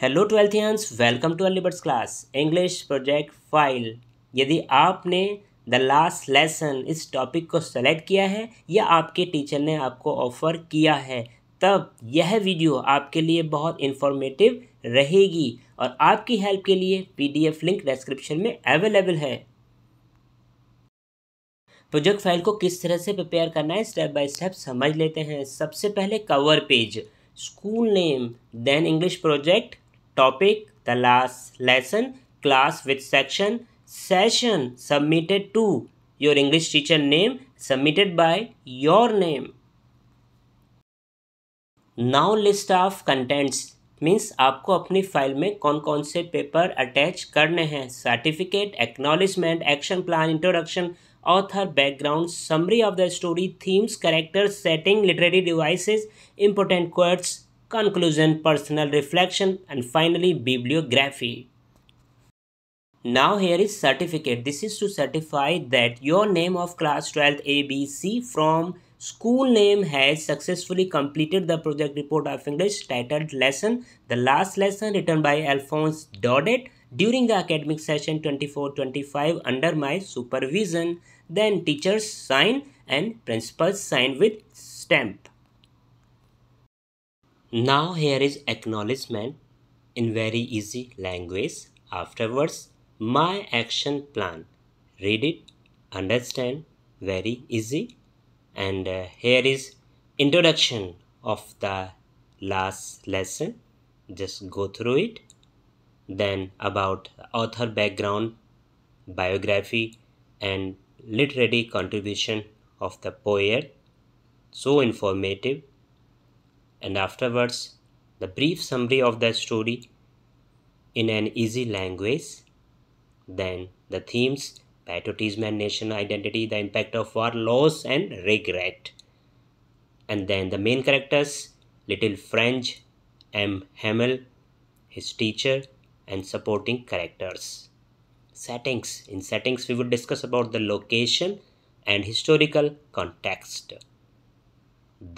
Hello twelfthians welcome to early birds class English project file यदि आपने the last lesson इस topic को select किया है या आपके टीचर ने आपको ऑफ़र किया है तब यह वीडियो आपके लिए बहुत इंफॉर्मेटिव रहेगी और आपकी हेल्प के लिए पीडीएफ लिंक डिस्क्रिप्शन में अवेलेबल है प्रोजेक्ट फाइल को किस तरह से प्रिपेयर करना है स्टेप बाय स्टेप समझ लेते हैं सबसे पहले cover page school name then English project topic the last lesson class with section session submitted to your english teacher name submitted by your name now list of contents means आपको अपनी file में कौन कौन से paper attach करने हैं certificate acknowledgement action plan introduction author background summary of the story themes character setting literary devices important quotes conclusion, personal reflection, and finally bibliography. Now here is certificate. This is to certify that your name of class 12 ABC from school name has successfully completed the project report of English titled lesson, the last lesson written by Alphonse Daudet during the academic session 24-25 under my supervision. Then teachers sign and principals sign with stamp. Now here is acknowledgement in very easy language. Afterwards, my action plan. Read it, understand, very easy. And uh, here is introduction of the last lesson. Just go through it. Then about author background, biography and literary contribution of the poet. So informative and afterwards the brief summary of that story in an easy language, then the themes patriotism and national identity, the impact of war, loss, and regret. And then the main characters Little French, M. Hamel, his teacher, and supporting characters. Settings In settings, we would discuss about the location and historical context.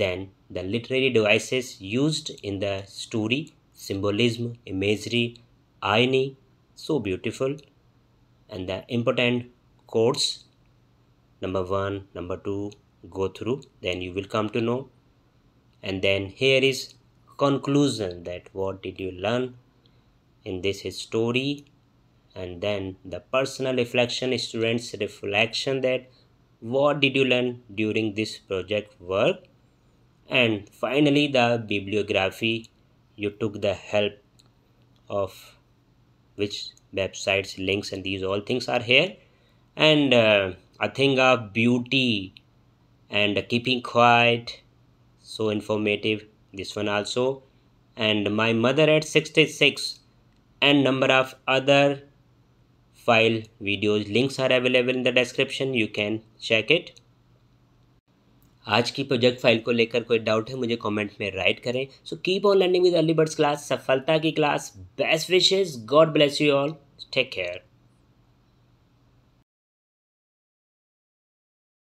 Then the literary devices used in the story, symbolism, imagery, irony, so beautiful, and the important chords, number one, number two, go through, then you will come to know. And then here is conclusion that what did you learn in this story and then the personal reflection students reflection that what did you learn during this project work and finally the bibliography you took the help of which websites links and these all things are here and uh, a thing of beauty and keeping quiet so informative this one also and my mother at 66 and number of other file videos links are available in the description you can check it आज की project file को लेकर कोई doubt है मुझे comment में write करें so keep on learning with early birds class सफलता की class best wishes God bless you all take care